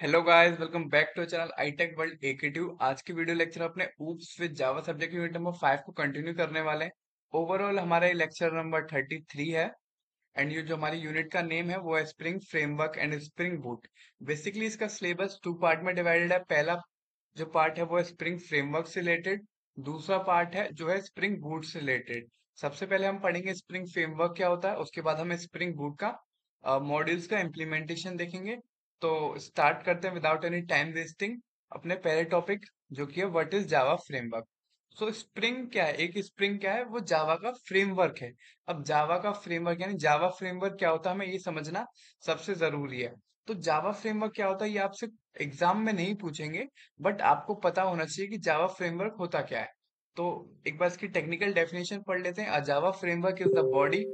Hello guys welcome back to channel ITech world AKTU आज की video lecture अपने oops with Java subject unit number five को continue करने वाले हैं ओवरऑल हमारा लेक्चर नंबर थर्टी थ्री है एंड ये जो हमारी यूनिट का नेम है वो है spring framework and spring boot basically इसका सिलेबस टू पार्ट में डिवाइडेड है पहला जो पार्ट है वो है स्प्रिंग फ्रेमवर्क से रिलेटेड दूसरा पार्ट है जो है स्प्रिंग बूट से रिलेटेड सबसे पहले हम पढ़ेंगे स्प्रिंग फ्रेमवर्क क्या होता है उसके बाद हम स्प्रिंग बूट का मॉड्यूल्स uh, का इम्प्लीमेंटेशन देखेंगे तो स्टार्ट करते हैं विदाउट एनी टाइम वेस्टिंग अपने पहले टॉपिक जो कि है what is Java framework so spring क्या है एक स्प्रिंग क्या है वो जावा का फ्रेमवर्क है अब जावा का फ्रेमवर्क यानी जावा फ्रेमवर्क क्या होता है हमें ये समझना सबसे जरूरी है तो जावा फ्रेमवर्क क्या होता है ये आपसे एग्जाम में नहीं पूछेंगे बट आपको पता होना चाहिए कि जावा फ्रेमवर्क होता क्या है तो एक बार इसकी टेक्निकल डेफिनेशन पढ़ लेते हैं Java framework is the body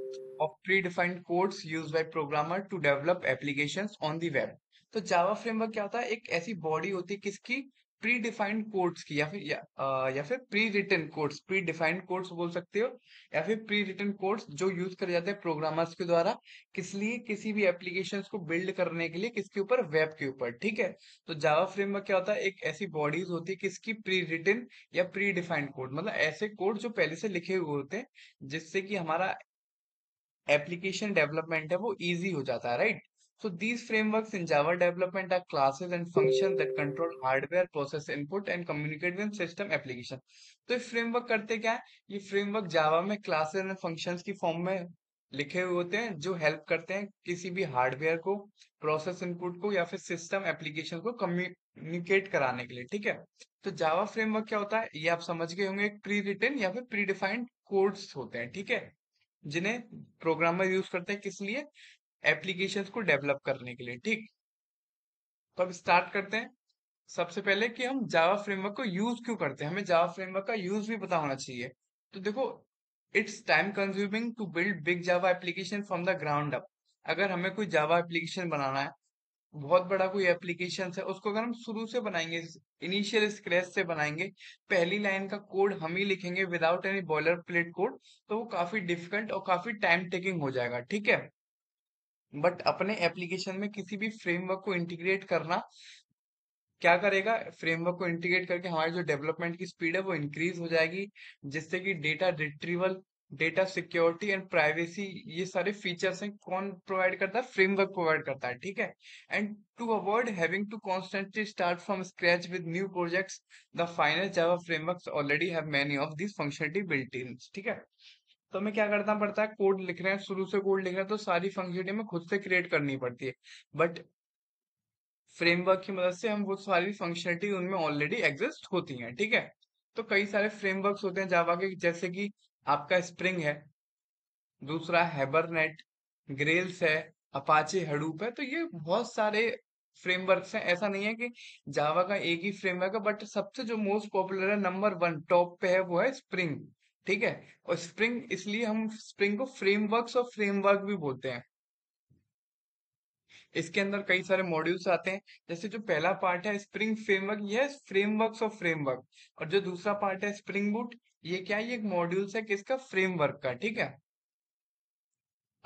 of predefined codes use by programmer to develop application on the web तो जावा फ्रेमवर्क क्या होता है एक ऐसी बॉडी होती है किसकी प्री डिफाइंड कोड्स की या फिर या, आ, या फिर prewritten codes predefined codes बोल सकते हो या फिर प्री रिटर्न कोड्स जो यूज करे जाते हैं प्रोग्रामर्स के द्वारा किस लिए किसी भी एप्लीकेशन को बिल्ड करने के लिए किसके ऊपर वेब के ऊपर ठीक है तो जावा फ्रेमवर्क क्या होता है एक ऐसी बॉडीज होती है किसकी प्री रिटर्न या प्री डिफाइंड कोड मतलब ऐसे कोड जो पहले से लिखे हुए होते हैं जिससे कि हमारा एप्लीकेशन डेवलपमेंट है वो इजी हो जाता है right So these frameworks in Java development are classes and functions that control hardware, process input and communicate with system application. तो ये framework करते क्या है ये framework Java में classes and functions की फॉर्म में लिखे हुए होते हैं जो हेल्प करते हैं किसी भी हार्डवेयर को प्रोसेस इनपुट को या फिर सिस्टम एप्लीकेशन को कम्युनिकेट कराने के लिए ठीक है तो जावा फ्रेमवर्क क्या होता है ये आप समझ गए होंगे प्री रिटर्न या फिर प्री डिफाइंड कोड्स होते हैं ठीक है जिन्हें प्रोग्रामर यूज करते हैं किस लिए एप्लीकेशन को डेवलप करने के लिए ठीक तो अब स्टार्ट करते हैं सबसे पहले कि हम जावा फ्रेमवर्क को यूज क्यों करते हैं हमें जावा फ्रेमवर्क का यूज भी पता होना चाहिए तो देखो it's time consuming to build big Java application from the ground up अगर हमें कोई जावा एप्लीकेशन बनाना है बहुत बड़ा कोई एप्लीकेशन है उसको अगर हम शुरू से बनाएंगे इनिशियल स्क्रैच से बनाएंगे पहली लाइन का कोड हम ही लिखेंगे without any boilerplate code तो वो काफी डिफिकल्ट और काफी टाइम टेकिंग हो जाएगा ठीक है बट अपने एप्लीकेशन में किसी भी फ्रेमवर्क को इंटीग्रेट करना क्या करेगा फ्रेमवर्क को इंटीग्रेट करके हमारी जो डेवलपमेंट की स्पीड है वो इंक्रीज हो जाएगी जिससे कि data retrieval data security and privacy ये सारे फीचर्स हैं कौन प्रोवाइड करता है फ्रेमवर्क प्रोवाइड करता है ठीक है and to avoid having to constantly start from scratch with new projects the final Java framework already have many of this functionality built in ठीक है तो हमें क्या करना पड़ता है कोड लिख रहे हैं शुरू से कोड लिख रहे हैं तो सारी फंक्शनिटी हमें खुद से क्रिएट करनी पड़ती है बट फ्रेमवर्क की मदद से हम वो सारी फंक्शनिटी उनमें ऑलरेडी एग्जिस्ट होती हैं ठीक है तो कई सारे फ्रेमवर्क होते हैं जावा के जैसे कि आपका स्प्रिंग है दूसरा हैबरनेट ग्रेल्स है अपाचे हडूप है तो ये बहुत सारे फ्रेमवर्क हैं ऐसा नहीं है कि जावा का एक ही फ्रेमवर्क है बट सबसे जो मोस्ट पॉपुलर है नंबर वन टॉप पे है वो है स्प्रिंग ठीक है और स्प्रिंग इसलिए हम स्प्रिंग को फ्रेमवर्क्स और फ्रेमवर्क भी बोलते हैं इसके अंदर कई सारे मॉड्यूल्स आते हैं जैसे जो पहला पार्ट है स्प्रिंग फ्रेमवर्क ये फ्रेमवर्क ऑफ फ्रेमवर्क और जो दूसरा पार्ट है स्प्रिंग बुट ये क्या है ये एक मॉड्यूल्स है किसका फ्रेमवर्क का ठीक है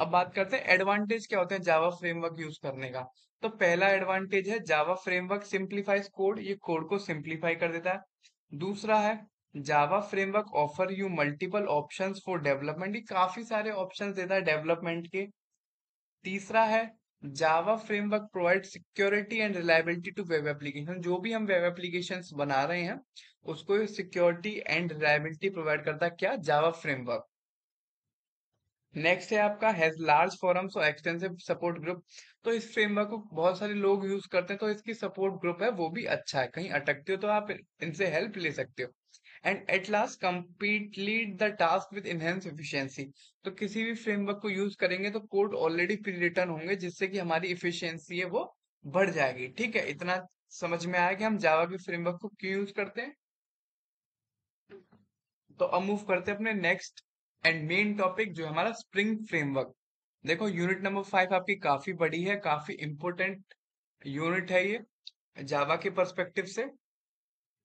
अब बात करते हैं एडवांटेज क्या होते हैं जावा फ्रेमवर्क यूज करने का तो पहला एडवांटेज है जावा फ्रेमवर्क सिंप्लीफाइज कोड ये कोड को सिंप्लीफाई कर देता है दूसरा है Java framework offer you multiple option for development ये काफी सारे ऑप्शन देता है डेवलपमेंट के तीसरा है Java framework provide security and reliability to web application जो भी हम वेब एप्लीकेशन बना रहे हैं उसको सिक्योरिटी एंड रिलायबिलिटी प्रोवाइड करता है क्या जावा फ्रेमवर्क नेक्स्ट है आपका हैज लार्ज फॉरम्स और एक्सटेंसिव सपोर्ट ग्रुप तो इस फ्रेमवर्क को बहुत सारे लोग यूज करते हैं तो इसकी सपोर्ट ग्रुप है वो भी अच्छा है कहीं अटकते हो तो आप इनसे हेल्प ले सकते हो and at last complete the task with enhance efficiency तो किसी भी फ्रेमवर्क को यूज करेंगे तो कोड ऑलरेडी प्री रिटर्न होंगे जिससे कि हमारी इफिशियंसी है वो बढ़ जाएगी ठीक है इतना समझ में आया कि हम जावा के फ्रेमवर्क को क्यों यूज करते हैं तो अब मूव करते हैं अपने नेक्स्ट एंड मेन टॉपिक जो है हमारा स्प्रिंग फ्रेमवर्क देखो यूनिट नंबर फाइव आपकी काफी बड़ी है काफी इंपोर्टेंट यूनिट है ये जावा के परस्पेक्टिव से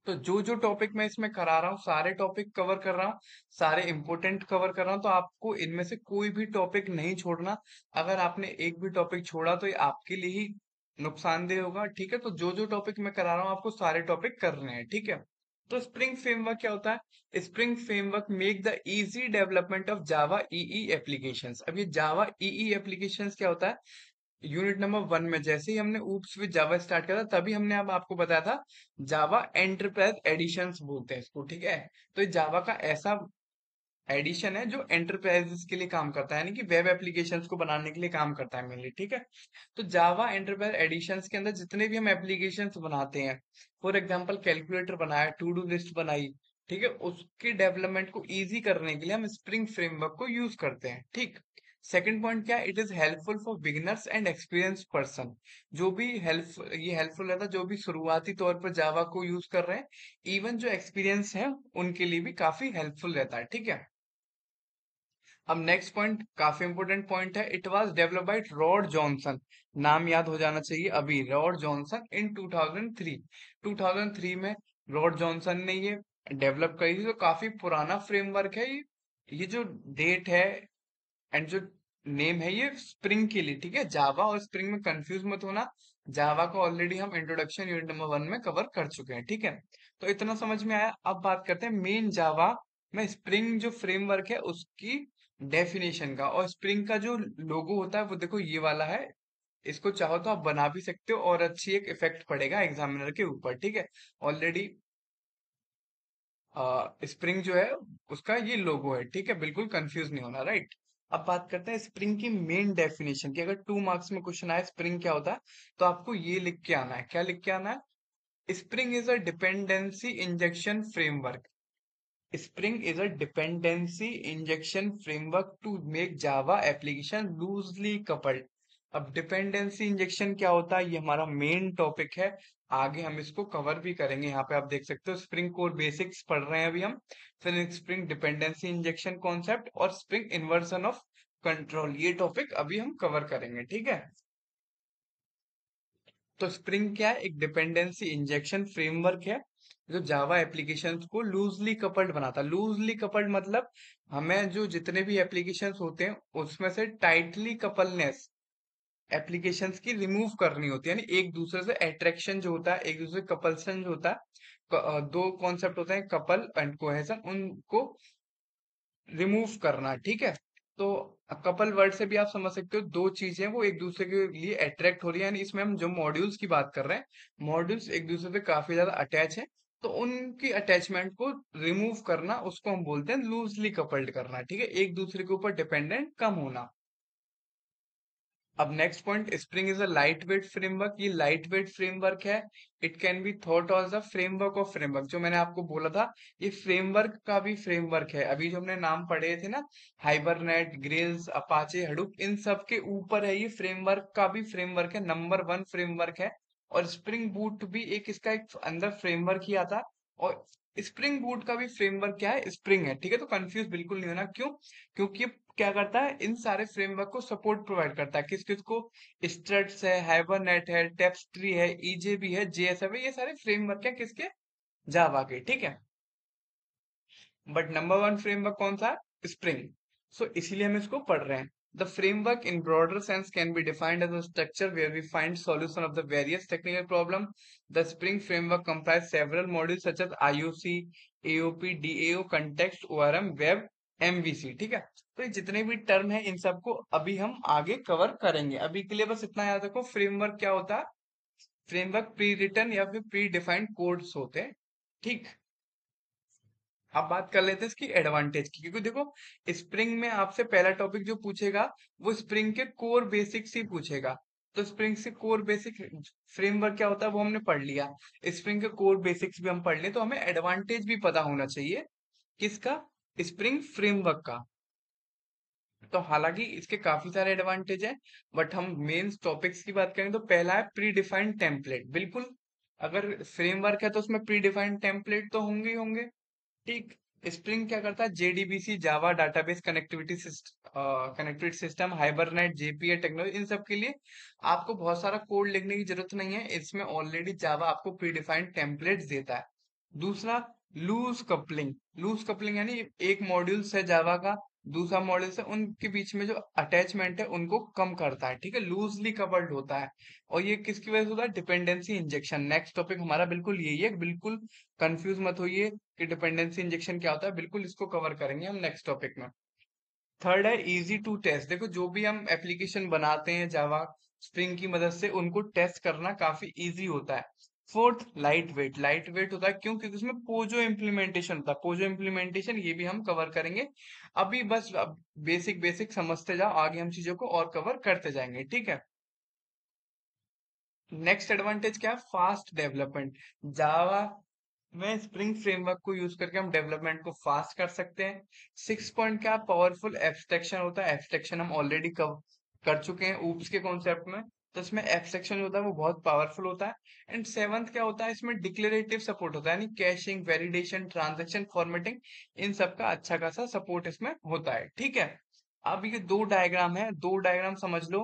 तो जो जो टॉपिक मैं इसमें करा रहा हूँ सारे टॉपिक कवर कर रहा हूँ सारे इंपोर्टेंट कवर कर रहा हूँ तो आपको इनमें से कोई भी टॉपिक नहीं छोड़ना अगर आपने एक भी टॉपिक छोड़ा तो ये आपके लिए ही नुकसानदेह होगा ठीक है तो जो जो टॉपिक मैं करा रहा हूँ आपको सारे टॉपिक कर रहे हैं ठीक है तो स्प्रिंग फ्रेमवर्क क्या होता है spring framework make the easy development of Java EE applications अब ये जावा ईई एप्लीकेशंस क्या होता है यूनिट नंबर वन में जैसे ही हमने ऊप्स विद जावा स्टार्ट था तभी हमने अब आपको बताया था जावा एंटरप्राइज एडिशन बोलते हैं इसको ठीक है तो जावा का ऐसा एडिशन है जो एंटरप्राइजेस के लिए काम करता है यानी कि वेब एप्लीकेशंस को बनाने के लिए काम करता है मेनली ठीक है तो जावा एंटरप्राइज एडिशंस के अंदर जितने भी हम एप्लीकेशंस बनाते हैं फॉर एग्जांपल कैलकुलेटर बनाया टू डू लिस्ट बनाई ठीक है उसके डेवलपमेंट को इजी करने के लिए हम स्प्रिंग फ्रेमवर्क को यूज करते हैं ठीक सेकेंड पॉइंट क्या it is helpful for beginners and experience person जो भी हेल्प ये हेल्पफुल रहता है जो भी शुरुआती तौर पर जावा को यूज कर रहे हैं इवन जो एक्सपीरियंस है उनके लिए भी काफी हेल्पफुल रहता है ठीक है अब नेक्स्ट पॉइंट काफी इंपोर्टेंट पॉइंट है it was develop by Rod Johnson नाम याद हो जाना चाहिए अभी रॉड जॉनसन इन 2003 2003 में रॉड जॉनसन ने ये डेवलप करी थी तो काफी पुराना फ्रेमवर्क है ये ये जो डेट है एंड जो नेम है ये स्प्रिंग के लिए ठीक है जावा और स्प्रिंग में कंफ्यूज मत होना जावा को ऑलरेडी हम इंट्रोडक्शन यूनिट नंबर वन में कवर कर चुके हैं ठीक है तो इतना समझ में आया अब बात करते हैं मेन जावा में स्प्रिंग जो फ्रेमवर्क है उसकी डेफिनेशन का और स्प्रिंग का जो लोगो होता है वो देखो ये वाला है इसको चाहो तो आप बना भी सकते हो और अच्छी एक इफेक्ट पड़ेगा एग्जामिनर के ऊपर ठीक है ऑलरेडी स्प्रिंग जो है उसका ये लोगो है ठीक है बिल्कुल कंफ्यूज नहीं होना राइट अब बात करते हैं स्प्रिंग की मेन डेफिनेशन की अगर टू मार्क्स में क्वेश्चन आए स्प्रिंग क्या होता है तो आपको ये लिख के आना है क्या लिख के आना है Spring is a dependency injection framework Spring is a dependency injection framework to make Java application loosely coupled अब डिपेंडेंसी इंजेक्शन क्या होता है ये हमारा मेन टॉपिक है आगे हम इसको कवर भी करेंगे यहाँ पे आप देख सकते हो स्प्रिंग कोर बेसिक्स पढ़ रहे हैं अभी हम फिर स्प्रिंग डिपेंडेंसी इंजेक्शन कॉन्सेप्ट और स्प्रिंग इन्वर्सन ऑफ कंट्रोल ये टॉपिक अभी हम कवर करेंगे ठीक है तो स्प्रिंग क्या है एक डिपेंडेंसी इंजेक्शन फ्रेमवर्क है जो जावा एप्लीकेशन को लूजली कपल्ड बनाता है लूजली कपल्ड मतलब हमें जो जितने भी एप्लीकेशन होते हैं उसमें से टाइटली कपलनेस एप्लीकेशन की रिमूव करनी होती है यानी एक दूसरे से अट्रैक्शन जो होता है एक दूसरे कपल्सन जो होता है दो कॉन्सेप्ट होते हैं कपल एंड कोहेसन उनको रिमूव करना ठीक है तो कपल वर्ड से भी आप समझ सकते हो दो चीजें वो एक दूसरे के लिए अट्रैक्ट हो रही है यानी इसमें हम जो मॉड्यूल्स की बात कर रहे हैं मॉड्यूल्स एक दूसरे से काफी ज्यादा अटैच है तो उनकी अटैचमेंट को रिमूव करना उसको हम बोलते हैं लूजली कपल्ड करना ठीक है एक दूसरे के ऊपर डिपेंडेंट कम होना अब next point Spring is a lightweight framework ये लाइट वेट फ्रेमवर्क है it can be thought as a framework of framework जो मैंने आपको बोला था ये फ्रेमवर्क का भी फ्रेमवर्क है अभी जो हमने नाम पढ़े थे ना हाइबरनेट ग्रिल्स अपाचे हडुप इन सब के ऊपर है ये फ्रेमवर्क का भी फ्रेमवर्क है नंबर वन फ्रेमवर्क है और स्प्रिंग बूट भी एक इसका एक अंदर फ्रेमवर्क ही आता और स्प्रिंग बूट का भी फ्रेमवर्क क्या है स्प्रिंग है ठीक है तो कंफ्यूज बिल्कुल नहीं होना क्यों क्योंकि क्या करता है इन सारे फ्रेमवर्क को सपोर्ट प्रोवाइड करता है किस किस को स्ट्रट्स है हाइबरनेट है टेप्सट्री है ईजेबी है जेएसएफ है ये सारे फ्रेमवर्क है किसके जावा के ठीक है बट नंबर वन फ्रेमवर्क कौन सा स्प्रिंग सो so, इसीलिए हम इसको पढ़ रहे हैं The framework in broader sense can be defined as a structure where we find solution of the various technical problem. The Spring framework comprises several modules such as IOC, AOP, DAO, context, ORM, web, MVC ठीक है तो ये जितने भी term है इन सबको अभी हम आगे कवर करेंगे अभी के लिए बस इतना याद रखो फ्रेमवर्क क्या होता है फ्रेमवर्क प्री रिटर्न या फिर प्री डिफाइंड कोड्स होते हैं ठीक अब बात कर लेते हैं इसकी एडवांटेज की क्योंकि देखो स्प्रिंग में आपसे पहला टॉपिक जो पूछेगा वो स्प्रिंग के कोर बेसिक्स ही पूछेगा तो स्प्रिंग से कोर बेसिक फ्रेमवर्क क्या होता है वो हमने पढ़ लिया स्प्रिंग के कोर बेसिक्स भी हम पढ़ लें तो हमें एडवांटेज भी पता होना चाहिए किसका स्प्रिंग फ्रेमवर्क का तो हालांकि इसके काफी सारे एडवांटेज हैं बट हम मेन टॉपिक्स की बात करें तो पहला है प्री डिफाइंड टेम्पलेट बिल्कुल अगर फ्रेमवर्क है तो उसमें प्री डिफाइंड टेम्पलेट तो होंगे ही होंगे ठीक स्प्रिंग क्या करता है JDBC Java database connectivity connectivity system Hibernate JPA technology इन सब के लिए आपको बहुत सारा कोड लिखने की जरूरत नहीं है इसमें ऑलरेडी जावा आपको प्री डिफाइंड टेम्पलेट देता है दूसरा लूज कपलिंग लूज कपलिंग यानी एक मॉड्यूल से जावा का दूसरा मॉड्यूल से उनके बीच में जो अटैचमेंट है उनको कम करता है ठीक है लूजली कपल्ड होता है और ये किसकी वजह से होता है डिपेंडेंसी इंजेक्शन नेक्स्ट टॉपिक हमारा बिल्कुल यही है बिल्कुल कंफ्यूज मत होइए कि डिपेंडेंसी इंजेक्शन क्या होता है बिल्कुल इसको कवर करेंगे हम नेक्स्ट टॉपिक में थर्ड है इजी टू टेस्ट देखो जो भी हम एप्लीकेशन बनाते हैं जावा स्प्रिंग की मदद से उनको टेस्ट करना काफी इजी होता है fourth lightweight lightweight होता है क्यों क्योंकि उसमें पोजो इम्प्लीमेंटेशन होता है पोजो इम्प्लीमेंटेशन ये भी हम कवर करेंगे अभी बस बेसिक बेसिक समझते जाओ आगे हम चीजों को और कवर करते जाएंगे ठीक है नेक्स्ट एडवांटेज क्या है फास्ट डेवलपमेंट जावा में स्प्रिंग फ्रेमवर्क को यूज करके हम डेवलपमेंट को फास्ट कर सकते हैं सिक्स पॉइंट क्या पावरफुल एब्सट्रेक्शन होता है एब्सट्रेक्शन हम ऑलरेडी कर चुके हैं ऊप्स के कॉन्सेप्ट में तो इसमें एब्स्ट्रैक्शन जो होता है वो बहुत पावरफुल होता है एंड सेवंथ क्या होता है इसमें डिक्लेरेटिव सपोर्ट होता है यानी कैशिंग वेलिडेशन ट्रांजेक्शन फॉर्मेटिंग इन सब का अच्छा खासा सपोर्ट इसमें होता है ठीक है अब ये दो डायग्राम है दो डायग्राम समझ लो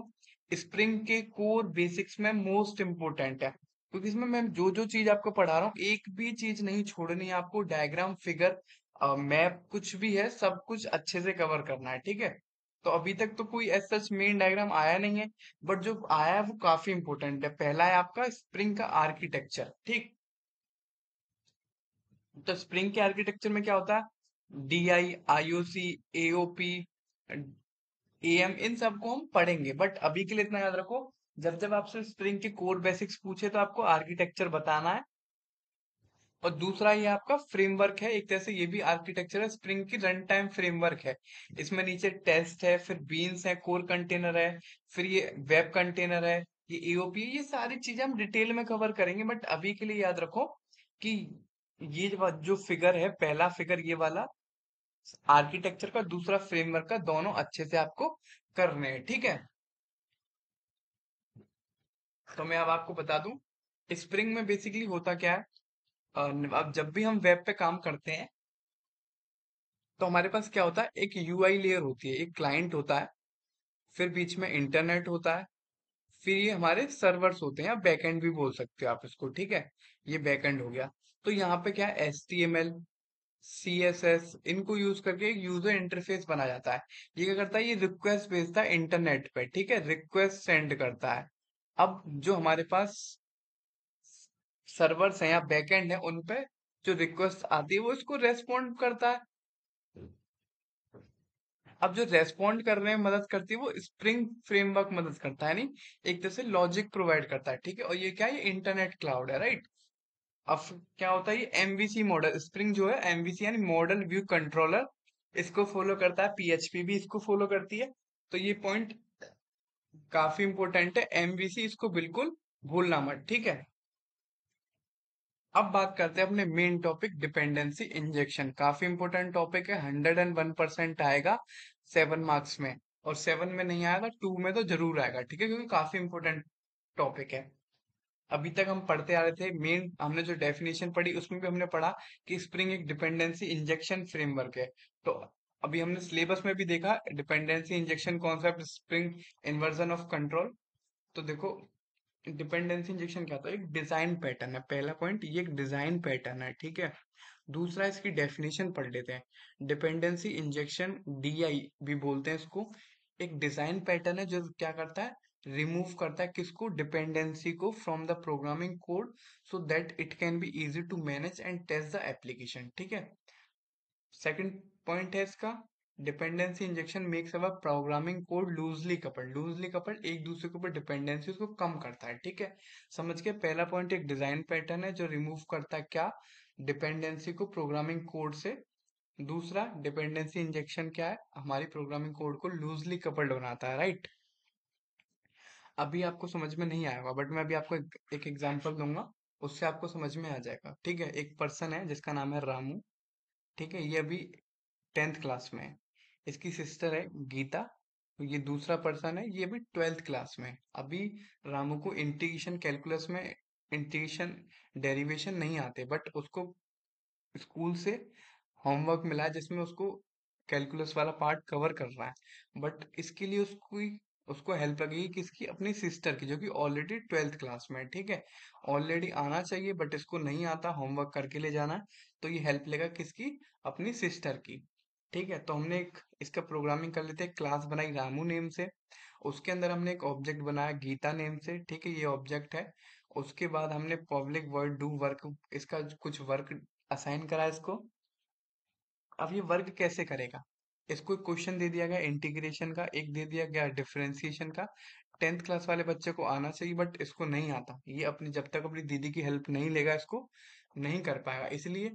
स्प्रिंग के कोर बेसिक्स में मोस्ट इंपोर्टेंट है क्योंकि इसमें मैं जो जो चीज आपको पढ़ा रहा हूँ एक भी चीज नहीं छोड़नी आपको डायग्राम फिगर मैप कुछ भी है सब कुछ अच्छे से कवर करना है ठीक है तो अभी तक तो कोई एस सच मेन डायग्राम आया नहीं है बट जो आया है वो काफी इंपॉर्टेंट है पहला है आपका स्प्रिंग का आर्किटेक्चर ठीक तो स्प्रिंग के आर्किटेक्चर में क्या होता है D I C AOP M इन सबको हम पढ़ेंगे बट अभी के लिए इतना याद रखो जब जब आपसे स्प्रिंग के कोर बेसिक्स पूछे तो आपको आर्किटेक्चर बताना है और दूसरा ये आपका फ्रेमवर्क है एक तरह से ये भी आर्किटेक्चर है स्प्रिंग की रन टाइम फ्रेमवर्क है इसमें नीचे टेस्ट है फिर बीन्स है कोर कंटेनर है फिर ये वेब कंटेनर है ये एओपी ये सारी चीजें हम डिटेल में कवर करेंगे बट अभी के लिए याद रखो कि ये जो फिगर है पहला फिगर ये वाला आर्किटेक्चर का दूसरा फ्रेमवर्क का दोनों अच्छे से आपको करने हैं ठीक है तो मैं अब आपको बता दूं स्प्रिंग में बेसिकली होता क्या है अब जब भी हम वेब पे काम करते हैं तो हमारे पास क्या होता है एक यूआई लेयर होती है एक क्लाइंट होता है फिर बीच में इंटरनेट होता है फिर ये हमारे सर्वर्स होते हैं बैकएंड भी बोल सकते हो आप इसको ठीक है ये बैकएंड हो गया तो यहाँ पे क्या है S T M L C S S इनको यूज करके एक यूजर इंटरफेस बना जाता है ये क्या करता है ये रिक्वेस्ट भेजता है इंटरनेट पे ठीक है रिक्वेस्ट सेंड करता है अब जो हमारे पास सर्वर्स हैं या बैकएंड है उन पे जो रिक्वेस्ट आती है वो इसको रेस्पॉन्ड करता है अब जो रेस्पॉन्ड करने में मदद करती है वो स्प्रिंग फ्रेमवर्क मदद करता है यानी एक तरह से लॉजिक प्रोवाइड करता है ठीक है और ये क्या है इंटरनेट क्लाउड है राइट अब क्या होता है ये एमवीसी मॉडल स्प्रिंग जो है एमवीसी यानी मॉडल व्यू कंट्रोलर इसको फॉलो करता है पीएचपी भी इसको फॉलो करती है तो ये पॉइंट काफी इंपोर्टेंट है एमवीसी इसको बिल्कुल भूलना मत ठीक है अब बात करते हैं अपने मेन टॉपिक डिपेंडेंसी इंजेक्शन काफी इंपोर्टेंट टॉपिक है हंड्रेड एंड वन परसेंट आएगा सेवन मार्क्स में और सेवन में नहीं आएगा टू में तो जरूर आएगा ठीक है क्योंकि काफी इंपोर्टेंट टॉपिक है अभी तक हम पढ़ते आ रहे थे मेन हमने जो डेफिनेशन पढ़ी उसमें भी हमने पढ़ा कि स्प्रिंग एक डिपेंडेंसी इंजेक्शन फ्रेमवर्क है तो अभी हमने सिलेबस में भी देखा dependency injection concept Spring inversion of control तो देखो डिपेंडेंसी इंजेक्शन क्या होता है एक डिजाइन पैटर्न है पहला पॉइंट ये एक डिजाइन पैटर्न है ठीक है दूसरा इसकी डेफिनेशन पढ़ लेते हैं डिपेंडेंसी इंजेक्शन डीआई भी बोलते हैं इसको एक डिजाइन पैटर्न है जो क्या करता है रिमूव करता है किसको डिपेंडेंसी को from the programming code so that it can be easy to manage and test the application ठीक है सेकंड पॉइंट है इसका dependency injection makes our programming code loosely coupled loosely coupled एक दूसरे के ऊपर डिपेंडेंसी उसको कम करता है ठीक है समझ के पहला पॉइंट एक डिजाइन पैटर्न है जो रिमूव करता है क्या डिपेंडेंसी को प्रोग्रामिंग कोड से दूसरा डिपेंडेंसी इंजेक्शन क्या है हमारी प्रोग्रामिंग कोड को लूजली कपल्ड बनाता है राइट अभी आपको समझ में नहीं आएगा बट मैं अभी आपको एक एग्जाम्पल दूंगा उससे आपको समझ में आ जाएगा ठीक है एक पर्सन है जिसका नाम है रामू ठीक है ये अभी टेंथ क्लास में है इसकी सिस्टर है गीता तो ये दूसरा पर्सन है ये भी ट्वेल्थ क्लास में है। अभी रामू को इंटीग्रेशन कैलकुलस में इंटीग्रेशन डेरिवेशन नहीं आते बट उसको स्कूल से होमवर्क मिला है जिसमें उसको कैलकुलस वाला पार्ट कवर कर रहा है बट इसके लिए उसको उसको हेल्प लगेगी किसकी अपनी सिस्टर की जो कि ऑलरेडी ट्वेल्थ क्लास में है ठीक है ऑलरेडी आना चाहिए बट इसको नहीं आता होमवर्क करके ले जाना तो ये हेल्प लेगा किसकी अपनी सिस्टर की ठीक है तो हमने एक इसका प्रोग्रामिंग कर लेते हैं क्लास बनाई रामू नेम से उसके अंदर हमने एक ऑब्जेक्ट बनाया गीता नेम से ठीक है ये ऑब्जेक्ट है उसके बाद हमने पब्लिक वर्ड डू वर्क इसका कुछ वर्क असाइन करा इसको अब ये वर्क कैसे करेगा इसको क्वेश्चन दे दिया गया इंटीग्रेशन का एक दे दिया गया डिफ्रेंसिएशन का टेंथ क्लास वाले बच्चे को आना चाहिए बट इसको नहीं आता ये अपनी जब तक अपनी दीदी की हेल्प नहीं लेगा इसको नहीं कर पाएगा इसलिए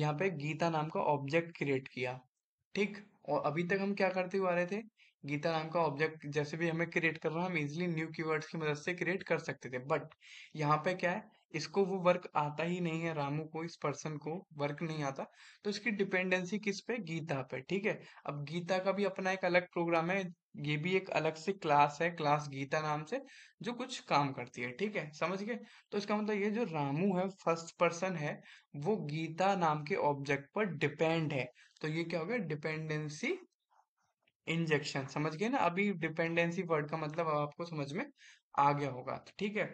यहाँ पे गीता नाम का ऑब्जेक्ट क्रिएट किया ठीक और अभी तक हम क्या करते हुए आ रहे थे गीता नाम का ऑब्जेक्ट जैसे भी हमें क्रिएट करना है, हम इजिली न्यू कीवर्ड्स की मदद से क्रिएट कर सकते थे बट यहाँ पे क्या है इसको वो वर्क आता ही नहीं है रामू को इस पर्सन को वर्क नहीं आता तो इसकी डिपेंडेंसी किस पे गीता पे ठीक है अब गीता का भी अपना एक अलग प्रोग्राम है ये भी एक अलग से क्लास है क्लास गीता नाम से जो कुछ काम करती है ठीक है समझ गए तो इसका मतलब ये जो रामू है फर्स्ट पर्सन है वो गीता नाम के ऑब्जेक्ट पर डिपेंड है तो ये क्या हो गया डिपेंडेंसी इंजेक्शन समझ गए ना अभी डिपेंडेंसी वर्ड का मतलब आपको समझ में आ गया होगा तो ठीक है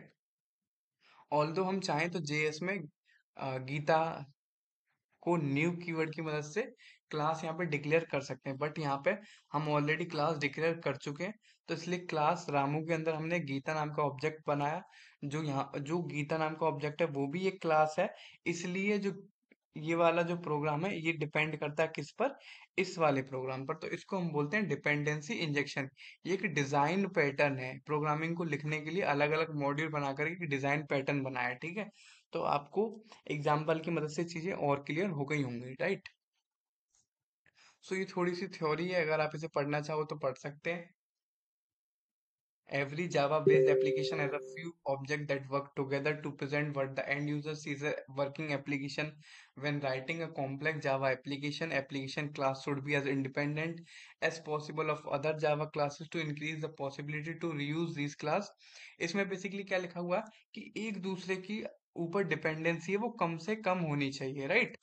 ऑल दो हम चाहें तो जेएस में गीता को न्यू कीवर्ड की मदद से क्लास यहाँ पे डिक्लेयर कर सकते हैं बट यहाँ पे हम ऑलरेडी क्लास डिक्लेयर कर चुके हैं तो इसलिए क्लास रामू के अंदर हमने गीता नाम का ऑब्जेक्ट बनाया जो यहाँ जो गीता नाम का ऑब्जेक्ट है वो भी एक क्लास है इसलिए जो ये वाला जो प्रोग्राम है ये डिपेंड करता है किस पर इस वाले प्रोग्राम पर तो इसको हम बोलते हैं डिपेंडेंसी इंजेक्शन ये एक डिजाइन पैटर्न है प्रोग्रामिंग को लिखने के लिए अलग अलग मॉड्यूल बना करके डिजाइन पैटर्न बनाया ठीक है तो आपको एग्जाम्पल की मदद से चीजें और क्लियर हो गई होंगी राइट सो ये थोड़ी सी थ्योरी है अगर आप इसे पढ़ना चाहो तो पढ़ सकते हैं Every Java-based application has a few objects that work together to present what the end user sees a working application. When writing a complex Java application, application class should be as independent as possible of other Java classes to increase the possibility to reuse these class. इसमें basically क्या लिखा हुआ कि एक दूसरे की ऊपर dependency है वो कम से कम होनी चाहिए राइट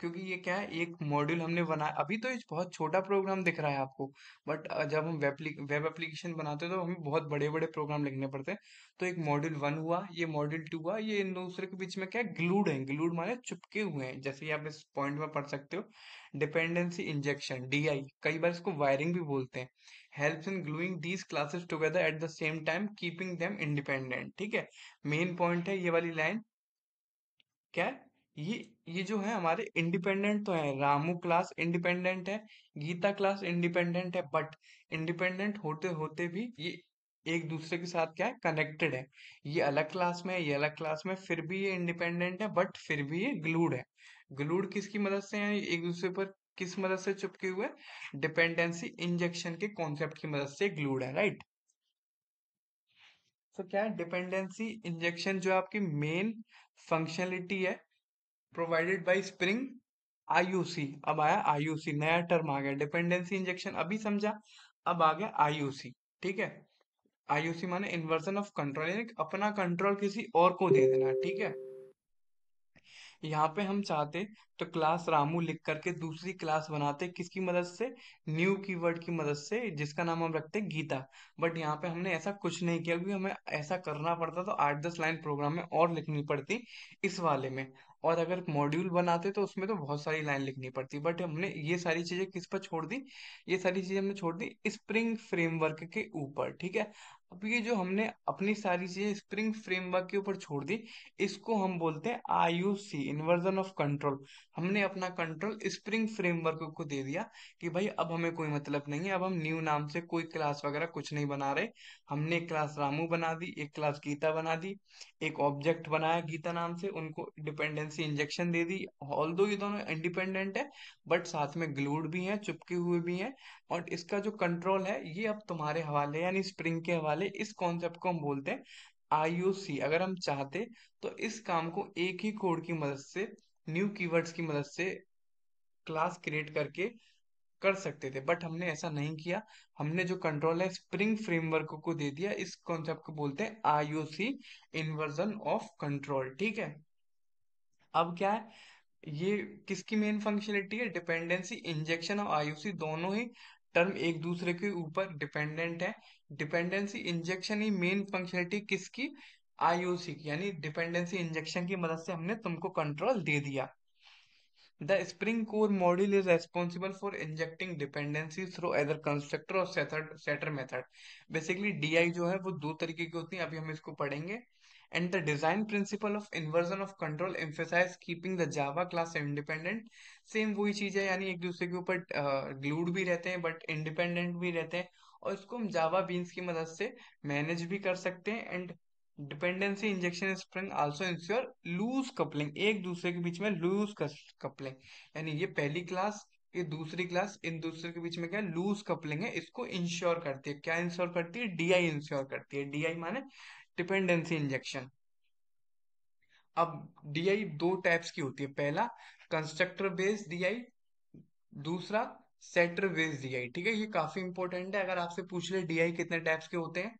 क्योंकि ये क्या है एक मॉड्यूल हमने बनाया अभी तो ये बहुत छोटा प्रोग्राम दिख रहा है आपको बट जब हम वेब वेब एप्लीकेशन बनाते हैं तो हमें बहुत बड़े बड़े प्रोग्राम लिखने पड़ते हैं तो एक मॉड्यूल वन हुआ ये मॉड्यूल टू हुआ ये इन दूसरे के बीच में क्या ग्लूड है ग्लूड माने चुपके हुए हैं जैसे आप इस पॉइंट में पढ़ सकते हो डिपेंडेंसी इंजेक्शन डी कई बार इसको वायरिंग भी बोलते हैं help in gluing these classes together at the same time keeping them independent ठीक है मेन पॉइंट है ये वाली लाइन क्या ये ये जो है हमारे इंडिपेंडेंट तो है रामू क्लास इंडिपेंडेंट है गीता क्लास इंडिपेंडेंट है बट इंडिपेंडेंट होते होते भी ये एक दूसरे के साथ क्या है कनेक्टेड है ये अलग क्लास में है ये अलग क्लास में फिर भी ये इंडिपेंडेंट है बट फिर भी ये ग्लूड है ग्लूड किसकी मदद से है एक दूसरे पर किस मदद से चुपके हुए डिपेंडेंसी इंजेक्शन के कॉन्सेप्ट की मदद से ग्लूड है राइट तो so, क्या डिपेंडेंसी इंजेक्शन जो आपकी मेन फंक्शनलिटी है प्रोवाइडेड बाय स्प्रिंग आईयूसी अब आया आईयूसी नया टर्म आ गया डिपेंडेंसी इंजेक्शन अभी समझा अब आ गया आईयूसी ठीक है आईयूसी माने इन्वर्सन ऑफ कंट्रोल यानी अपना कंट्रोल किसी और को दे देना ठीक है यहाँ पे हम चाहते तो क्लास रामू लिख करके दूसरी क्लास बनाते किसकी मदद से न्यू कीवर्ड की मदद से जिसका नाम हम रखते गीता बट यहाँ पे हमने ऐसा कुछ नहीं किया क्योंकि हमें ऐसा करना पड़ता तो आठ दस लाइन प्रोग्राम में और लिखनी पड़ती इस वाले में और अगर मॉड्यूल बनाते तो उसमें तो बहुत सारी लाइन लिखनी पड़ती बट हमने ये सारी चीजें किस पर छोड़ दी ये सारी चीजें हमने छोड़ दी स्प्रिंग फ्रेमवर्क के ऊपर ठीक है अब ये जो हमने अपनी सारी चीजें स्प्रिंग फ्रेमवर्क के ऊपर छोड़ दी इसको हम बोलते हैं सी इन्वर्जन ऑफ कंट्रोल हमने अपना कंट्रोल स्प्रिंग फ्रेमवर्क को दे दिया कि भाई अब हमें कोई मतलब नहीं है अब हम न्यू नाम से कोई क्लास वगैरह कुछ नहीं बना रहे हमने एक क्लास रामू बना दी एक क्लास गीता बना दी एक ऑब्जेक्ट बनाया गीता नाम से उनको डिपेंडेंसी इंजेक्शन दे दी ऑल दो ये दोनों इंडिपेंडेंट है बट साथ में ग्लूड भी है चुपके हुए भी है और इसका जो कंट्रोल है ये अब तुम्हारे हवाले यानी स्प्रिंग के हवाले वाले इस कॉन्सेप्ट को हम बोलते हैं आईओसी अगर हम चाहते तो इस काम को एक ही कोड की मदद से न्यू कीवर्ड्स की मदद से क्लास क्रिएट करके कर सकते थे बट हमने ऐसा नहीं किया हमने जो कंट्रोल है स्प्रिंग फ्रेमवर्क को दे दिया इस कॉन्सेप्ट को बोलते हैं आईओसी इन्वर्जन ऑफ कंट्रोल ठीक है अब क्या है ये किसकी मेन फंक्शनलिटी है डिपेंडेंसी इंजेक्शन और आईयूसी दोनों ही टर्म एक दूसरे के ऊपर डिपेंडेंट है डिपेंडेंसी इंजेक्शन ही मेन फंक्शनलिटी किसकी आईओसी की यानी डिपेंडेंसी इंजेक्शन की मदद से हमने तुमको कंट्रोल दे दिया the Spring core module is responsible for injecting dependency through either constructor और सेटर मेथड बेसिकली डीआई जो है वो दो तरीके की होती है अभी हम इसको पढ़ेंगे and the design principle of inversion of control emphasize keeping the java class independent same वही चीज है यानी एक दूसरे के ऊपर ग्लूड भी रहते हैं बट इंडिपेंडेंट भी रहते हैं और इसको हम जावा बीन्स की मदद से मैनेज भी कर सकते हैं and dependency injection Spring also ensure loose coupling एक दूसरे के बीच में लूज कपलिंग यानी ये पहली क्लास ये दूसरी क्लास इन दूसरे के बीच में क्या लूज कपलिंग है इसको इंश्योर करती है क्या इंश्योर करती है डीआई इंश्योर करती है डीआई माने डिपेंडेंसी इंजेक्शन अब डीआई दो टाइप्स की होती है पहला कंस्ट्रक्टर बेस्ड डीआई दूसरा सेटर बेस्ड डीआई ठीक है ये काफी इंपॉर्टेंट है अगर आपसे पूछ ले डीआई कितने टाइप्स के होते हैं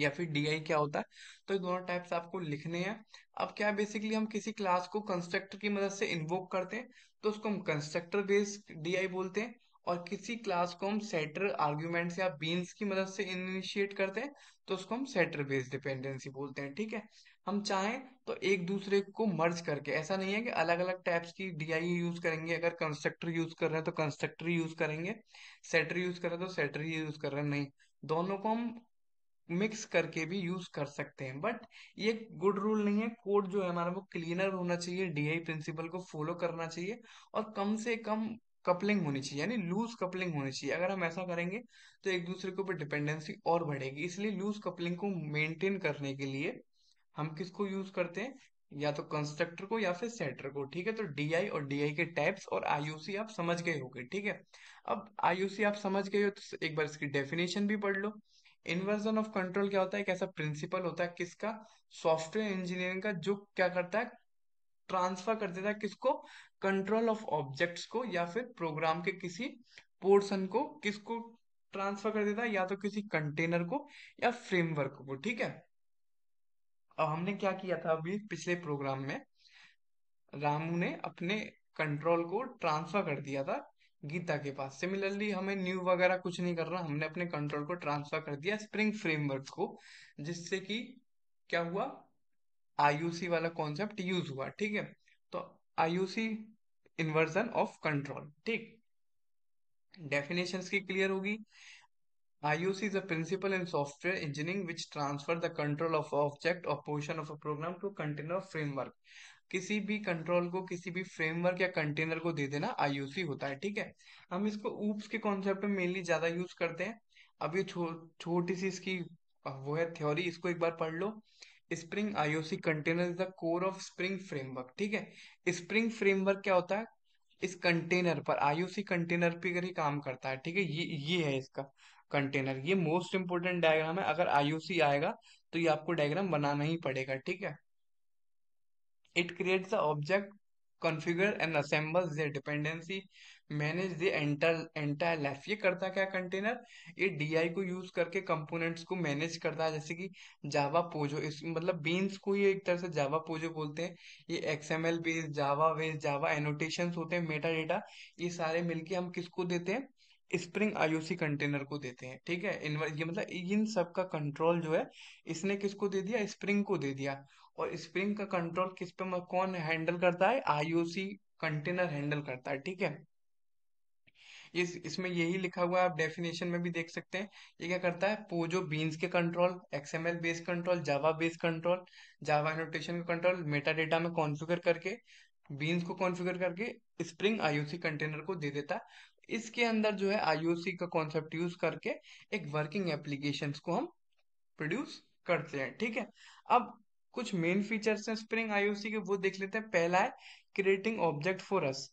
या फिर डीआई क्या होता है तो ये दोनों टाइप्स आपको लिखने हैं अब क्या बेसिकली हम किसी क्लास को कंस्ट्रक्टर की मदद से इन्वोक करते हैं तो उसको हम कंस्ट्रक्टर बेस्ड डीआई बोलते हैं और किसी क्लास को हम सेटर आर्ग्यूमेंट या बीन्स की मदद से इनिशिएट करते हैं तो उसको हम सेटर बेस्ड डिपेंडेंसी बोलते हैं ठीक है हम चाहें तो एक दूसरे को मर्ज करके ऐसा नहीं है कि अलग अलग टाइप्स की डीआई यूज e करेंगे अगर कंस्ट्रक्टर यूज कर रहे हैं तो कंस्ट्रक्टर यूज करेंगे सेटर यूज कर रहे हैं तो सेटर ही यूज कर रहे हैं नहीं दोनों को हम मिक्स करके भी यूज कर सकते हैं बट ये गुड रूल नहीं है कोड जो है हमारा वो क्लीनर होना चाहिए डीआई प्रिंसिपल e को फॉलो करना चाहिए और कम से कम कपलिंग होनी चाहिए यानी लूज कपलिंग होनी चाहिए अगर हम ऐसा करेंगे तो एक दूसरे के ऊपर डिपेंडेंसी और बढ़ेगी इसलिए लूज कपलिंग को मेंटेन करने के लिए हम किसको यूज करते हैं या तो कंस्ट्रक्टर को या फिर सेटर को ठीक है तो डीआई और डीआई के टाइप्स और आईयूसी आप समझ गए होंगे ठीक है अब आईयूसी आप समझ गए हो तो एक बार इसकी डेफिनेशन भी पढ़ लो इन्वर्जन ऑफ कंट्रोल क्या होता है एक ऐसा प्रिंसिपल होता है किसका सॉफ्टवेयर इंजीनियरिंग का जो क्या करता है ट्रांसफर कर देता है किसको कंट्रोल ऑफ ऑब्जेक्ट्स को या फिर प्रोग्राम के किसी पोर्शन को किसको ट्रांसफर कर देता है या तो किसी कंटेनर को या फ्रेमवर्क को ठीक है अब हमने क्या किया था अभी पिछले प्रोग्राम में रामू ने अपने कंट्रोल को ट्रांसफर कर दिया था गीता के पास सिमिलरली हमें न्यू वगैरह कुछ नहीं करना हमने अपने कंट्रोल को ट्रांसफर कर दिया स्प्रिंग फ्रेमवर्क को जिससे कि क्या हुआ आयुसी वाला कॉन्सेप्ट यूज हुआ ठीक है आईयूसी इन्वर्जन ऑफ कंट्रोल ठीक डेफिनेशंस की क्लियर होगी IUC is a principle in software engineering which transfer the control of object or portion of a program to container framework. किसी भी कंट्रोल को किसी भी फ्रेमवर्क या कंटेनर को दे देना IUC होता है ठीक है हम इसको ऊप्स के कॉन्सेप्ट में मेनली ज्यादा यूज करते हैं अब ये छो, छोटी सी इसकी वो है थ्योरी इसको एक बार पढ़ लो Spring IOC container is the core of Spring framework ठीक है स्प्रिंग फ्रेमवर्क क्या होता है इस कंटेनर पर आईओसी कंटेनर पे कर ही काम करता है ठीक है ये ये है इसका कंटेनर ये मोस्ट इंपोर्टेंट डायग्राम है अगर आईओसी आएगा तो ये आपको डायग्राम बनाना ही पड़ेगा ठीक है it creates the object configure and assembles their manage the enter entire life ये करता क्या कंटेनर ये डीआई को यूज करके कंपोनेंट्स को मैनेज करता है जैसे कि जावा पोजो इस मतलब बीन्स को ये एक तरह से जावा पोजो बोलते हैं ये XML base Java based Java annotation होते हैं मेटा डेटा ये सारे मिलके हम किसको देते हैं स्प्रिंग आईओसी कंटेनर को देते हैं ठीक है इन ये मतलब इन सब का कंट्रोल जो है इसने किसको दे दिया स्प्रिंग को दे दिया और स्प्रिंग का कंट्रोल किस पे कौन हैंडल करता है आईओसी कंटेनर हैंडल करता है ठीक है इस इसमें यही लिखा हुआ है आप डेफिनेशन में भी देख सकते हैं ये क्या करता है पोजो बीन्स के control XML based control Java based control Java annotation का कंट्रोल मेटा डेटा में कॉन्फ़िगर करके बीन्स को कॉन्फ़िगर करके स्प्रिंग आईओसी कंटेनर को दे देता है इसके अंदर जो है आईओसी का कॉन्सेप्ट यूज करके एक वर्किंग एप्लीकेशन को हम प्रोड्यूस करते हैं ठीक है अब कुछ मेन फीचर्स हैं स्प्रिंग आईओसी के वो देख लेते हैं पहला है creating object for us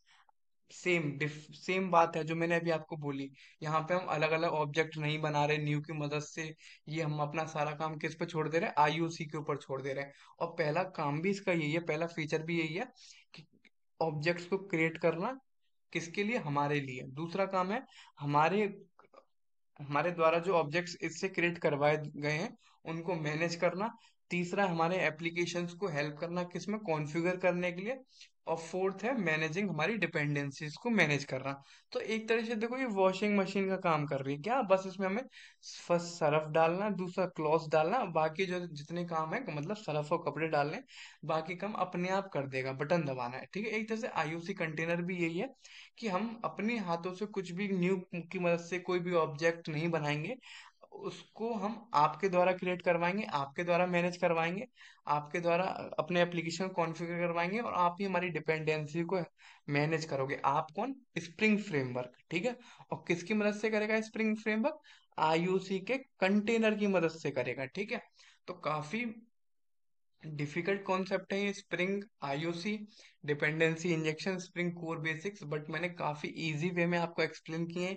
same diff same बात है जो मैंने अभी आपको बोली यहाँ पे हम अलग अलग ऑब्जेक्ट नहीं बना रहे न्यू की मदद से ये हम अपना सारा काम किस पे छोड़ दे रहे हैं सी के ऊपर छोड़ दे रहे हैं और पहला काम भी इसका यही है पहला फीचर भी यही है कि ऑब्जेक्ट्स को क्रिएट करना किसके लिए हमारे लिए दूसरा काम है हमारे हमारे द्वारा जो ऑब्जेक्ट्स इससे क्रिएट करवाए गए हैं उनको मैनेज करना तीसरा हमारे एप्लीकेशंस को हेल्प करना किसमें कॉन्फ़िगर करने के लिए और फोर्थ है मैनेजिंग हमारी डिपेंडेंसीज को मैनेज करना तो एक तरह से देखो ये वॉशिंग मशीन का काम कर रही है क्या बस इसमें हमें फर्स्ट सरफ डालना दूसरा क्लॉथ डालना बाकी जो जितने काम है मतलब सरफ और कपड़े डालने बाकी काम अपने आप कर देगा बटन दबाना है ठीक है एक तरह से आईयूसी कंटेनर भी यही है कि हम अपने हाथों से कुछ भी न्यू की मदद से कोई भी ऑब्जेक्ट नहीं बनाएंगे उसको हम आपके द्वारा क्रिएट करवाएंगे आपके द्वारा मैनेज करवाएंगे आपके द्वारा अपने एप्लीकेशन को कॉन्फ़िगर करवाएंगे और आप ही हमारी डिपेंडेंसी को मैनेज करोगे आप कौन स्प्रिंग फ्रेमवर्क ठीक है और किसकी मदद से करेगा स्प्रिंग फ्रेमवर्क आईयूसी के कंटेनर की मदद से करेगा ठीक है तो काफ़ी डिफिकल्ट कॉन्सेप्ट है ये Spring IOC dependency injection Spring core basics but मैंने काफ़ी इजी वे में आपको एक्सप्लेन किए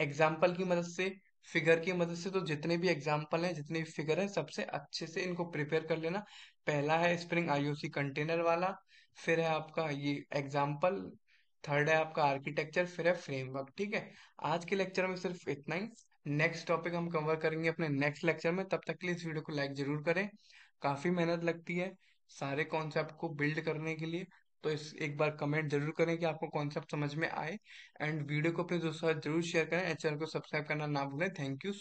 एग्जांपल एग्जाम्पल की मदद से फिगर की मदद से तो जितने भी एग्जाम्पल हैं जितने भी फिगर हैं सबसे अच्छे से इनको प्रिपेयर कर लेना पहला है स्प्रिंग आईओसी कंटेनर वाला फिर है आपका ये एग्जाम्पल थर्ड है आपका आर्किटेक्चर फिर है फ्रेमवर्क ठीक है आज के लेक्चर में सिर्फ इतना ही नेक्स्ट टॉपिक हम कवर करेंगे अपने नेक्स्ट लेक्चर में तब तक के लिए इस वीडियो को लाइक जरूर करें काफी मेहनत लगती है सारे कॉन्सेप्ट को बिल्ड करने के लिए तो इस एक बार कमेंट जरूर करें कि आपको कॉन्सेप्ट समझ में आए एंड वीडियो को अपने दोस्तों जरूर शेयर करें एंड चैनल को सब्सक्राइब करना ना भूलें थैंक यू